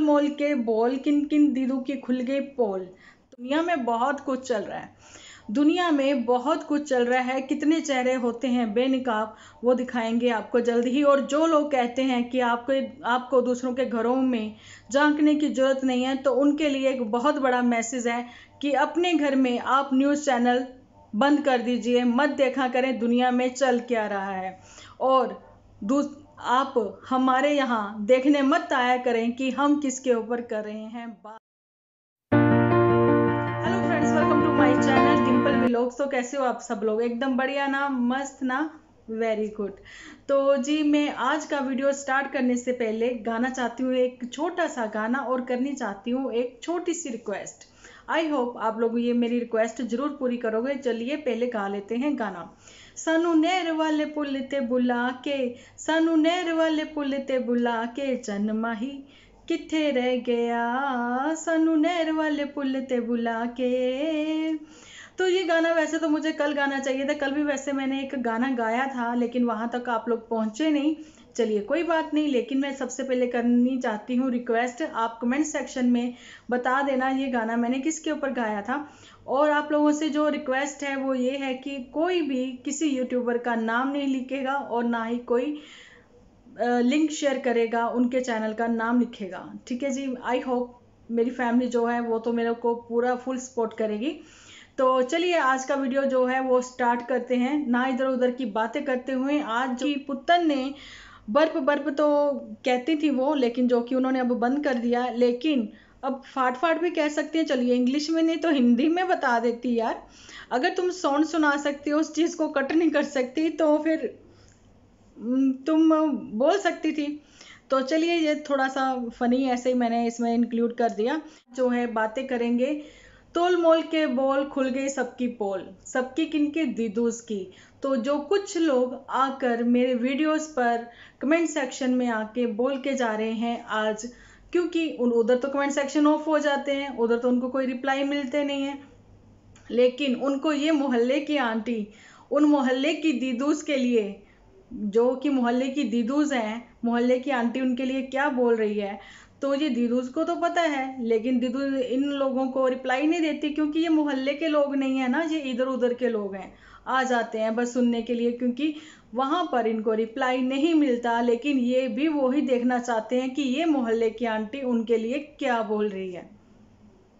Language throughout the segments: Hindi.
मोल मोल के बोल किन किन दीदू की खुल गई पोल दुनिया में बहुत कुछ चल रहा है दुनिया में बहुत कुछ चल रहा है कितने चेहरे होते हैं बेनकाब वो दिखाएंगे आपको जल्द ही और जो लोग कहते हैं कि आपको आपको दूसरों के घरों में झांकने की ज़रूरत नहीं है तो उनके लिए एक बहुत बड़ा मैसेज है कि अपने घर में आप न्यूज़ चैनल बंद कर दीजिए मत देखा करें दुनिया में चल क्या रहा है और आप हमारे यहाँ देखने मत आया करें कि हम किसके ऊपर कर रहे हैं बात hello friends welcome to my channel Dimple blog तो कैसे हो आप सब लोग एकदम बढ़िया ना मस्त ना वेरी गुड तो जी मैं आज का वीडियो स्टार्ट करने से पहले गाना चाहती हूँ एक छोटा सा गाना और करनी चाहती हूँ एक छोटी सी रिक्वेस्ट आई होप आप लोग ये मेरी रिक्वेस्ट जरूर पूरी करोगे चलिए पहले गा लेते हैं गाना सानू नहर वाले पुल ते बुला के सानू नहर वाले पुल ते बुला के चन माही किथे रह गया सानू नहर वाले पुल ते बुला के तो ये गाना वैसे तो मुझे कल गाना चाहिए था कल भी वैसे मैंने एक गाना गाया था लेकिन वहाँ तक आप लोग पहुँचे नहीं चलिए कोई बात नहीं लेकिन मैं सबसे पहले करनी चाहती हूँ रिक्वेस्ट आप कमेंट सेक्शन में बता देना ये गाना मैंने किसके ऊपर गाया था और आप लोगों से जो रिक्वेस्ट है वो ये है कि कोई भी किसी यूट्यूबर का नाम नहीं लिखेगा और ना ही कोई लिंक शेयर करेगा उनके चैनल का नाम लिखेगा ठीक है जी आई होप मेरी फैमिली जो है वो तो मेरे को पूरा फुल सपोर्ट करेगी तो चलिए आज का वीडियो जो है वो स्टार्ट करते हैं ना इधर उधर की बातें करते हुए आज जो पुतन ने बर्फ बर्फ तो कहती थी वो लेकिन जो कि उन्होंने अब बंद कर दिया लेकिन अब फाट फाट भी कह सकती है चलिए इंग्लिश में नहीं तो हिंदी में बता देती यार अगर तुम सोन सुना सकती हो उस चीज़ को कट नहीं कर सकती तो फिर तुम बोल सकती थी तो चलिए ये थोड़ा सा फनी ऐसे ही मैंने इसमें इंक्लूड कर दिया जो है बातें करेंगे तोल मोल के बोल खुल गई सबकी पोल सबकी किनके दीदूस की तो जो कुछ लोग आकर मेरे वीडियोस पर कमेंट सेक्शन में आके बोल के जा रहे हैं आज क्योंकि उन उधर तो कमेंट सेक्शन ऑफ हो जाते हैं उधर तो उनको कोई रिप्लाई मिलते नहीं है लेकिन उनको ये मोहल्ले की आंटी उन मोहल्ले की दीदूस के लिए जो कि मोहल्ले की दीदूज हैं मोहल्ले की आंटी उनके लिए क्या बोल रही है तो ये दीदूज को तो पता है लेकिन दीदू इन लोगों को रिप्लाई नहीं देती क्योंकि ये मोहल्ले के लोग नहीं है ना ये इधर उधर के लोग हैं आ जाते हैं बस सुनने के लिए क्योंकि वहाँ पर इनको रिप्लाई नहीं मिलता लेकिन ये भी वही देखना चाहते हैं कि ये मोहल्ले की आंटी उनके लिए क्या बोल रही है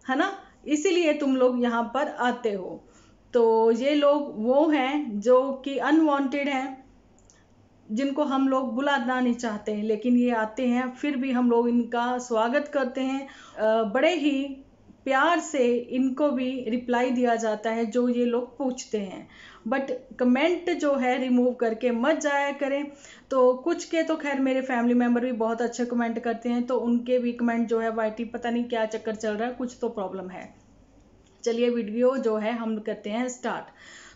है ना इसीलिए तुम लोग यहाँ पर आते हो तो ये लोग वो हैं जो कि अनवांटेड हैं जिनको हम लोग बुलाना नहीं चाहते हैं लेकिन ये आते हैं फिर भी हम लोग इनका स्वागत करते हैं बड़े ही प्यार से इनको भी रिप्लाई दिया जाता है जो ये लोग पूछते हैं बट कमेंट जो है रिमूव करके मत जाया करें तो कुछ के तो खैर मेरे फैमिली मेम्बर भी बहुत अच्छे कमेंट करते हैं तो उनके भी कमेंट जो है वाइटी पता नहीं क्या चक्कर चल रहा है कुछ तो प्रॉब्लम है चलिए वीडियो जो है हम करते हैं स्टार्ट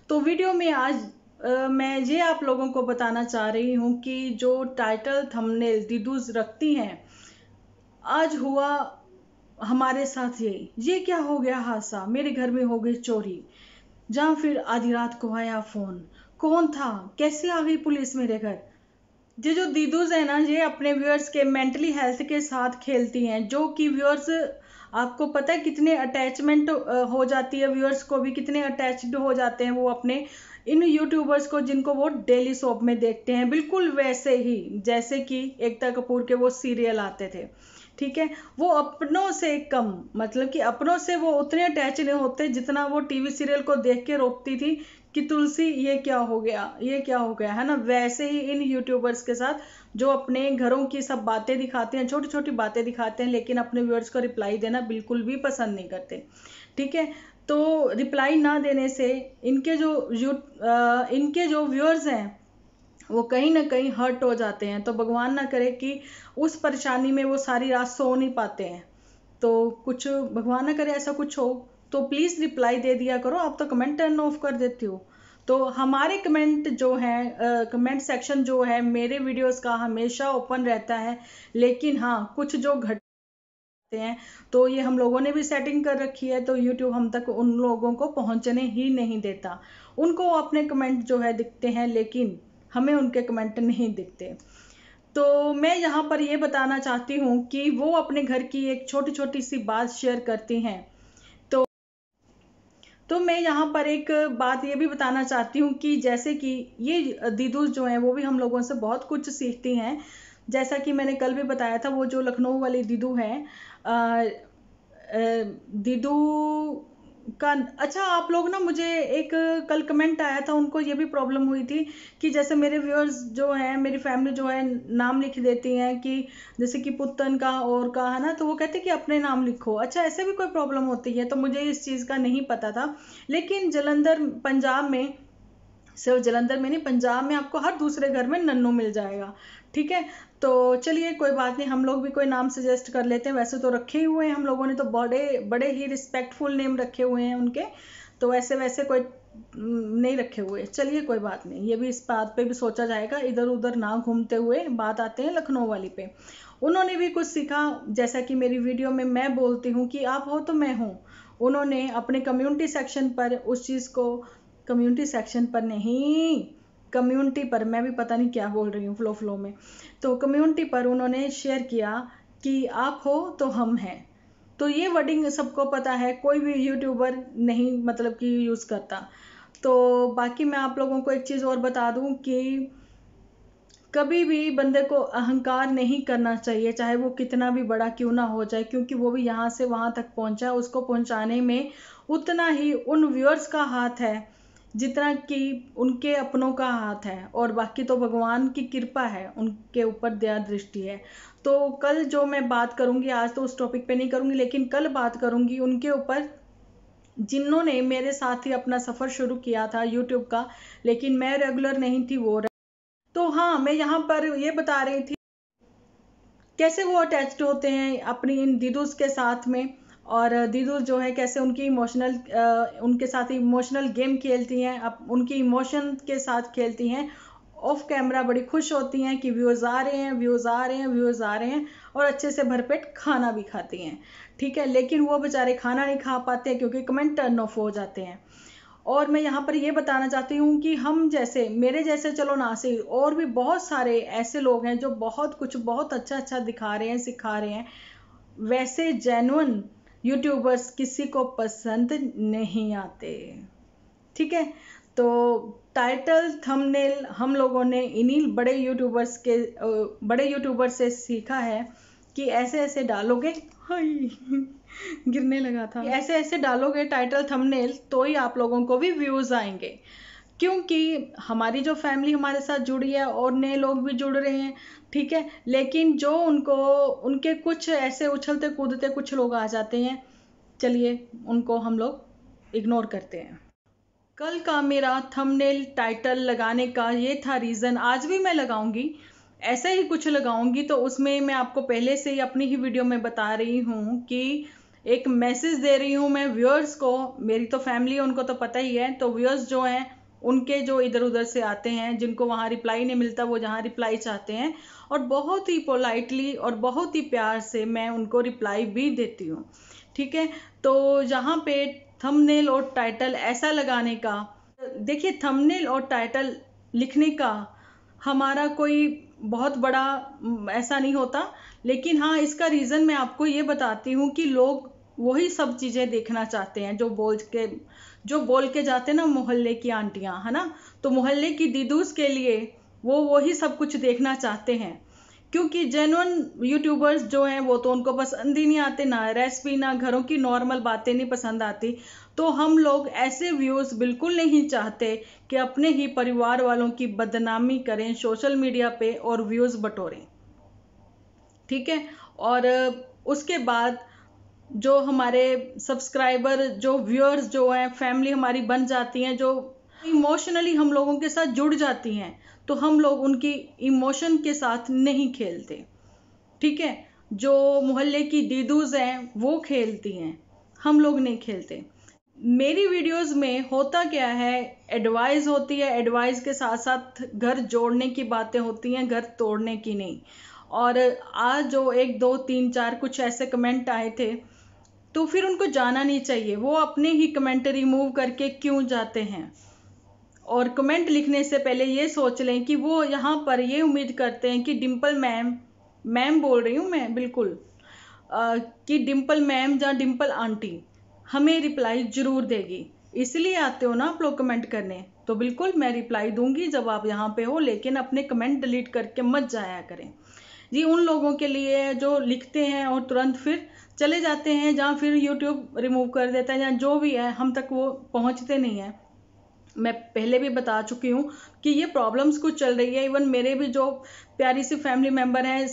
तो वीडियो में आज मैं ये आप लोगों को बताना चाह रही हूँ कि जो टाइटल थंबनेल डीडूज रखती हैं आज हुआ हमारे साथ ये ये क्या हो गया हादसा मेरे घर में हो गई चोरी जहाँ फिर आधी रात को आया फ़ोन कौन था कैसे आ गई पुलिस मेरे घर ये जो दीदूज है ना ये अपने व्यूअर्स के मेंटली हेल्थ के साथ खेलती हैं जो कि व्यूअर्स आपको पता है कितने अटैचमेंट हो जाती है व्यूअर्स को भी कितने अटैच्ड हो जाते हैं वो अपने इन यूट्यूबर्स को जिनको वो डेली सोप में देखते हैं बिल्कुल वैसे ही जैसे कि एकता कपूर के वो सीरियल आते थे ठीक है वो अपनों से कम मतलब कि अपनों से वो उतने अटैच नहीं होते जितना वो टीवी सीरियल को देख के रोकती थी कि तुलसी ये क्या हो गया ये क्या हो गया है ना वैसे ही इन यूट्यूबर्स के साथ जो अपने घरों की सब बातें दिखाते हैं छोटी छोटी बातें दिखाते हैं लेकिन अपने व्यूअर्स को रिप्लाई देना बिल्कुल भी पसंद नहीं करते ठीक है तो रिप्लाई ना देने से इनके जो यू इनके जो व्यूअर्स हैं वो कहीं ना कहीं हर्ट हो जाते हैं तो भगवान ना करे कि उस परेशानी में वो सारी रात सो नहीं पाते हैं तो कुछ भगवान ना करे ऐसा कुछ हो तो प्लीज़ रिप्लाई दे दिया करो आप तो कमेंट टर्न ऑफ कर देती हो तो हमारे कमेंट जो हैं कमेंट सेक्शन जो है मेरे वीडियोस का हमेशा ओपन रहता है लेकिन हाँ कुछ जो घट सकते हैं तो ये हम लोगों ने भी सेटिंग कर रखी है तो यूट्यूब हम तक उन लोगों को पहुंचने ही नहीं देता उनको अपने कमेंट जो है दिखते हैं लेकिन हमें उनके कमेंट नहीं दिखते तो मैं यहाँ पर ये बताना चाहती हूँ कि वो अपने घर की एक छोटी छोटी सी बात शेयर करती हैं तो तो मैं यहाँ पर एक बात ये भी बताना चाहती हूँ कि जैसे कि ये दीदू जो हैं वो भी हम लोगों से बहुत कुछ सीखती हैं जैसा कि मैंने कल भी बताया था वो जो लखनऊ वाले दीदू हैं दीदू का अच्छा आप लोग ना मुझे एक कल कमेंट आया था उनको ये भी प्रॉब्लम हुई थी कि जैसे मेरे व्यूअर्स जो हैं मेरी फैमिली जो है नाम लिख देती हैं कि जैसे कि पुतन का और का है ना तो वो कहते कि अपने नाम लिखो अच्छा ऐसे भी कोई प्रॉब्लम होती है तो मुझे इस चीज़ का नहीं पता था लेकिन जलंधर पंजाब में सिर्फ जलंधर में नहीं पंजाब में आपको हर दूसरे घर में नन्नू मिल जाएगा ठीक है तो चलिए कोई बात नहीं हम लोग भी कोई नाम सजेस्ट कर लेते हैं वैसे तो रखे ही हुए हैं हम लोगों ने तो बड़े बड़े ही रिस्पेक्टफुल नेम रखे हुए हैं उनके तो वैसे वैसे कोई हम्म, नहीं रखे हुए चलिए कोई बात नहीं ये भी इस बात पे भी सोचा जाएगा इधर उधर ना घूमते हुए बात आते हैं लखनऊ वाली पे उन्होंने भी कुछ सीखा जैसा कि मेरी वीडियो में मैं बोलती हूँ कि आप हो तो मैं हूँ उन्होंने अपने कम्युनिटी सेक्शन पर उस चीज़ को कम्युनिटी सेक्शन पर नहीं कम्युनिटी पर मैं भी पता नहीं क्या बोल रही हूँ फ्लो फ्लो में तो कम्युनिटी पर उन्होंने शेयर किया कि आप हो तो हम हैं तो ये वर्डिंग सबको पता है कोई भी यूट्यूबर नहीं मतलब कि यूज़ करता तो बाकी मैं आप लोगों को एक चीज़ और बता दूं कि कभी भी बंदे को अहंकार नहीं करना चाहिए चाहे वो कितना भी बड़ा क्यों ना हो जाए क्योंकि वो भी यहाँ से वहाँ तक पहुँचा उसको पहुँचाने में उतना ही उन व्यूअर्स का हाथ है जितना कि उनके अपनों का हाथ है और बाकी तो भगवान की कृपा है उनके ऊपर दया दृष्टि है तो कल जो मैं बात करूँगी आज तो उस टॉपिक पे नहीं करूँगी लेकिन कल बात करूँगी उनके ऊपर जिन्होंने मेरे साथ ही अपना सफ़र शुरू किया था यूट्यूब का लेकिन मैं रेगुलर नहीं थी वो तो हाँ मैं यहाँ पर ये बता रही थी कैसे वो अटैच्ड होते हैं अपनी इन दीदूस के साथ में और दीदू जो है कैसे उनकी इमोशनल उनके साथ इमोशनल गेम खेलती हैं अब उनकी इमोशन के साथ खेलती हैं ऑफ कैमरा बड़ी खुश होती हैं कि व्यूज़ आ रहे हैं व्यूज़ आ रहे हैं व्यूज़ आ रहे हैं और अच्छे से भरपेट खाना भी खाती हैं ठीक है लेकिन वो बेचारे खाना नहीं खा पाते क्योंकि कमेंट टर्न ऑफ हो जाते हैं और मैं यहाँ पर ये बताना चाहती हूँ कि हम जैसे मेरे जैसे चलो नासिर और भी बहुत सारे ऐसे लोग हैं जो बहुत कुछ बहुत अच्छा अच्छा दिखा रहे हैं सिखा रहे हैं वैसे जेनुअन यूट्यूबर्स किसी को पसंद नहीं आते ठीक है तो टाइटल थंबनेल हम लोगों ने इन्हीं बड़े यूट्यूबर्स के बड़े यूट्यूबर से सीखा है कि ऐसे ऐसे डालोगे गिरने लगा था ऐसे ऐसे डालोगे टाइटल थंबनेल तो ही आप लोगों को भी व्यूज़ आएंगे क्योंकि हमारी जो फैमिली हमारे साथ जुड़ी है और नए लोग भी जुड़ रहे हैं ठीक है लेकिन जो उनको उनके कुछ ऐसे उछलते कूदते कुछ लोग आ जाते हैं चलिए उनको हम लोग इग्नोर करते हैं कल का मेरा थंबनेल टाइटल लगाने का ये था रीज़न आज भी मैं लगाऊंगी ऐसे ही कुछ लगाऊंगी तो उसमें मैं आपको पहले से ही अपनी ही वीडियो में बता रही हूँ कि एक मैसेज दे रही हूँ मैं व्यूअर्स को मेरी तो फैमिली है उनको तो पता ही है तो व्यूअर्स जो हैं उनके जो इधर उधर से आते हैं जिनको वहाँ रिप्लाई नहीं मिलता वो जहाँ रिप्लाई चाहते हैं और बहुत ही पोलाइटली और बहुत ही प्यार से मैं उनको रिप्लाई भी देती हूँ ठीक है तो यहाँ पे थंबनेल और टाइटल ऐसा लगाने का देखिए थंबनेल और टाइटल लिखने का हमारा कोई बहुत बड़ा ऐसा नहीं होता लेकिन हाँ इसका रीज़न मैं आपको ये बताती हूँ कि लोग वही सब चीज़ें देखना चाहते हैं जो बोल के जो बोल के जाते ना मोहल्ले की आंटियाँ है ना तो मोहल्ले की दीदूस के लिए वो वही सब कुछ देखना चाहते हैं क्योंकि जेनुअन यूट्यूबर्स जो हैं वो तो उनको पसंद ही नहीं आते ना रेसिपी ना घरों की नॉर्मल बातें नहीं पसंद आती तो हम लोग ऐसे व्यूज़ बिल्कुल नहीं चाहते कि अपने ही परिवार वालों की बदनामी करें सोशल मीडिया पे और व्यूज़ बटोरें ठीक है और उसके बाद जो हमारे सब्सक्राइबर जो व्यूअर्स जो हैं फैमिली हमारी बन जाती हैं जो इमोशनली हम लोगों के साथ जुड़ जाती हैं तो हम लोग उनकी इमोशन के साथ नहीं खेलते ठीक है जो मोहल्ले की दीदूज हैं वो खेलती हैं हम लोग नहीं खेलते मेरी वीडियोस में होता क्या है एडवाइस होती है एडवाइस के साथ साथ घर जोड़ने की बातें होती हैं घर तोड़ने की नहीं और आज जो एक दो तीन चार कुछ ऐसे कमेंट आए थे तो फिर उनको जाना नहीं चाहिए वो अपने ही कमेंट रिमूव करके क्यों जाते हैं और कमेंट लिखने से पहले ये सोच लें कि वो यहाँ पर ये उम्मीद करते हैं कि डिम्पल मैम मैम बोल रही हूँ मैं बिल्कुल आ, कि डिम्पल मैम या डिम्पल आंटी हमें रिप्लाई ज़रूर देगी इसलिए आते हो ना आप लोग कमेंट करने तो बिल्कुल मैं रिप्लाई दूंगी जब आप यहाँ पे हो लेकिन अपने कमेंट डिलीट करके मत जाया करें जी उन लोगों के लिए जो लिखते हैं और तुरंत फिर चले जाते हैं जहाँ फिर यूट्यूब रिमूव कर देता है या जो भी है हम तक वो पहुँचते नहीं हैं मैं पहले भी बता चुकी हूँ कि ये प्रॉब्लम्स कुछ चल रही है इवन मेरे भी जो प्यारी सी फैमिली मेम्बर हैं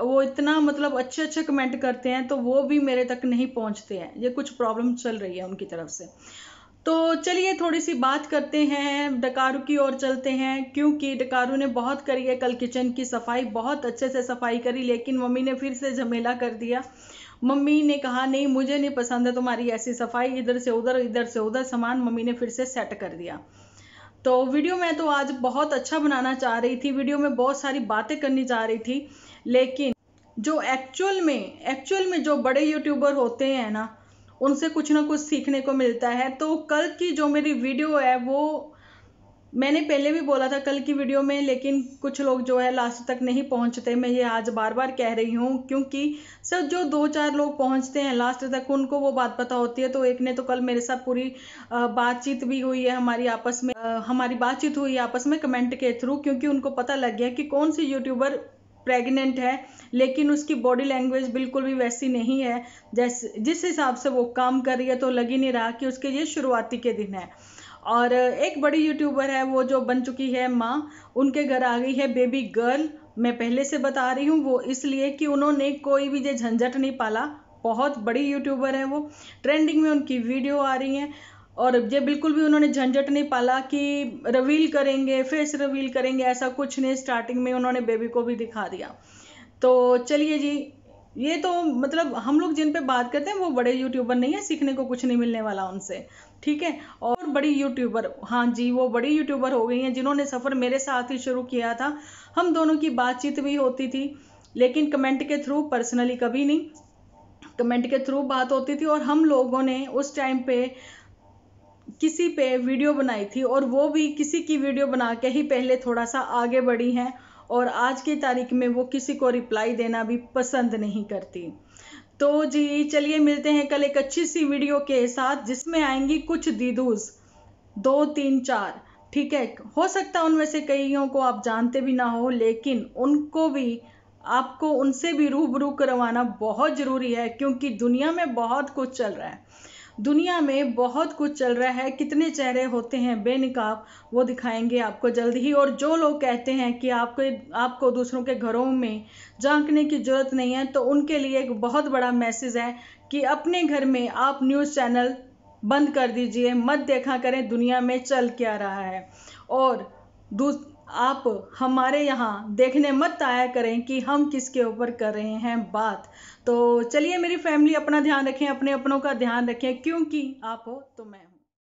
वो इतना मतलब अच्छे अच्छे कमेंट करते हैं तो वो भी मेरे तक नहीं पहुँचते हैं ये कुछ प्रॉब्लम चल रही है उनकी तरफ से तो चलिए थोड़ी सी बात करते हैं डकारू की ओर चलते हैं क्योंकि डकारू ने बहुत करी है कल किचन की सफाई बहुत अच्छे से सफाई करी लेकिन मम्मी ने फिर से झमेला कर दिया मम्मी ने कहा नहीं मुझे नहीं पसंद है तुम्हारी ऐसी सफाई इधर से उधर इधर से उधर सामान मम्मी ने फिर से सेट कर दिया तो वीडियो मैं तो आज बहुत अच्छा बनाना चाह रही थी वीडियो में बहुत सारी बातें करनी चाह रही थी लेकिन जो एक्चुअल में एक्चुअल में जो बड़े यूट्यूबर होते हैं ना उनसे कुछ ना कुछ सीखने को मिलता है तो कल की जो मेरी वीडियो है वो मैंने पहले भी बोला था कल की वीडियो में लेकिन कुछ लोग जो है लास्ट तक नहीं पहुंचते मैं ये आज बार बार कह रही हूँ क्योंकि सर जो दो चार लोग पहुंचते हैं लास्ट तक उनको वो बात पता होती है तो एक ने तो कल मेरे साथ पूरी बातचीत भी हुई है हमारी आपस में हमारी बातचीत हुई आपस में कमेंट के थ्रू क्योंकि उनको पता लग गया कि कौन सी यूट्यूबर प्रेग्नेंट है लेकिन उसकी बॉडी लैंग्वेज बिल्कुल भी वैसी नहीं है जैसे जिस हिसाब से वो काम कर रही है तो लग ही नहीं रहा कि उसके ये शुरुआती के दिन है और एक बड़ी यूट्यूबर है वो जो बन चुकी है माँ उनके घर आ गई है बेबी गर्ल मैं पहले से बता रही हूँ वो इसलिए कि उन्होंने कोई भी जो झंझट नहीं पाला बहुत बड़ी यूट्यूबर है वो ट्रेंडिंग में उनकी वीडियो आ रही हैं और ये बिल्कुल भी उन्होंने झंझट नहीं पाला कि रिवील करेंगे फेस रिवील करेंगे ऐसा कुछ नहीं स्टार्टिंग में उन्होंने बेबी को भी दिखा दिया तो चलिए जी ये तो मतलब हम लोग जिन पे बात करते हैं वो बड़े यूट्यूबर नहीं है सीखने को कुछ नहीं मिलने वाला उनसे ठीक है और बड़ी यूट्यूबर हाँ जी वो बड़ी यूट्यूबर हो गई हैं जिन्होंने सफ़र मेरे साथ ही शुरू किया था हम दोनों की बातचीत भी होती थी लेकिन कमेंट के थ्रू पर्सनली कभी नहीं कमेंट के थ्रू बात होती थी और हम लोगों ने उस टाइम पे किसी पे वीडियो बनाई थी और वो भी किसी की वीडियो बना के ही पहले थोड़ा सा आगे बढ़ी हैं और आज की तारीख में वो किसी को रिप्लाई देना भी पसंद नहीं करती तो जी चलिए मिलते हैं कल एक अच्छी सी वीडियो के साथ जिसमें आएंगी कुछ दीदूज दो तीन चार ठीक है हो सकता है उनमें से कईयों को आप जानते भी ना हो लेकिन उनको भी आपको उनसे भी रूबरू करवाना बहुत ज़रूरी है क्योंकि दुनिया में बहुत कुछ चल रहा है दुनिया में बहुत कुछ चल रहा है कितने चेहरे होते हैं बेनकाब वो दिखाएंगे आपको जल्द ही और जो लोग कहते हैं कि आपके आपको दूसरों के घरों में झांकने की ज़रूरत नहीं है तो उनके लिए एक बहुत बड़ा मैसेज है कि अपने घर में आप न्यूज़ चैनल बंद कर दीजिए मत देखा करें दुनिया में चल क्या रहा है और आप हमारे यहाँ देखने मत आया करें कि हम किसके ऊपर कर रहे हैं बात तो चलिए मेरी फैमिली अपना ध्यान रखें अपने अपनों का ध्यान रखें क्योंकि आप हो तो मैं